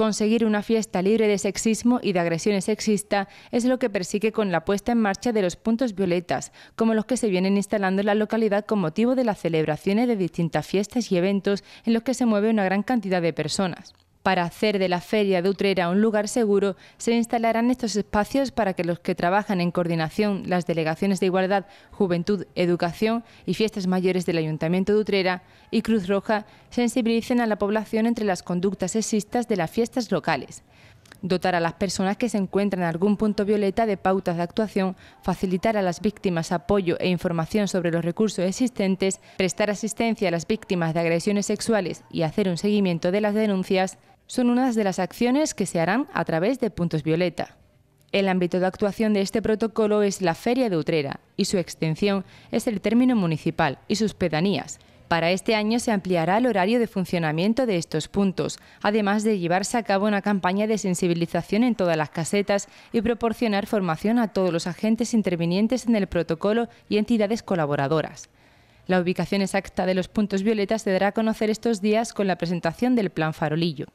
Conseguir una fiesta libre de sexismo y de agresiones sexistas es lo que persigue con la puesta en marcha de los puntos violetas, como los que se vienen instalando en la localidad con motivo de las celebraciones de distintas fiestas y eventos en los que se mueve una gran cantidad de personas. Para hacer de la Feria de Utrera un lugar seguro, se instalarán estos espacios para que los que trabajan en coordinación las delegaciones de Igualdad, Juventud, Educación y Fiestas Mayores del Ayuntamiento de Utrera y Cruz Roja sensibilicen a la población entre las conductas sexistas de las fiestas locales. Dotar a las personas que se encuentran en algún punto violeta de pautas de actuación, facilitar a las víctimas apoyo e información sobre los recursos existentes, prestar asistencia a las víctimas de agresiones sexuales y hacer un seguimiento de las denuncias, son unas de las acciones que se harán a través de Puntos Violeta. El ámbito de actuación de este protocolo es la Feria de Utrera y su extensión es el término municipal y sus pedanías. Para este año se ampliará el horario de funcionamiento de estos puntos, además de llevarse a cabo una campaña de sensibilización en todas las casetas y proporcionar formación a todos los agentes intervinientes en el protocolo y entidades colaboradoras. La ubicación exacta de los puntos violetas se dará a conocer estos días con la presentación del Plan Farolillo.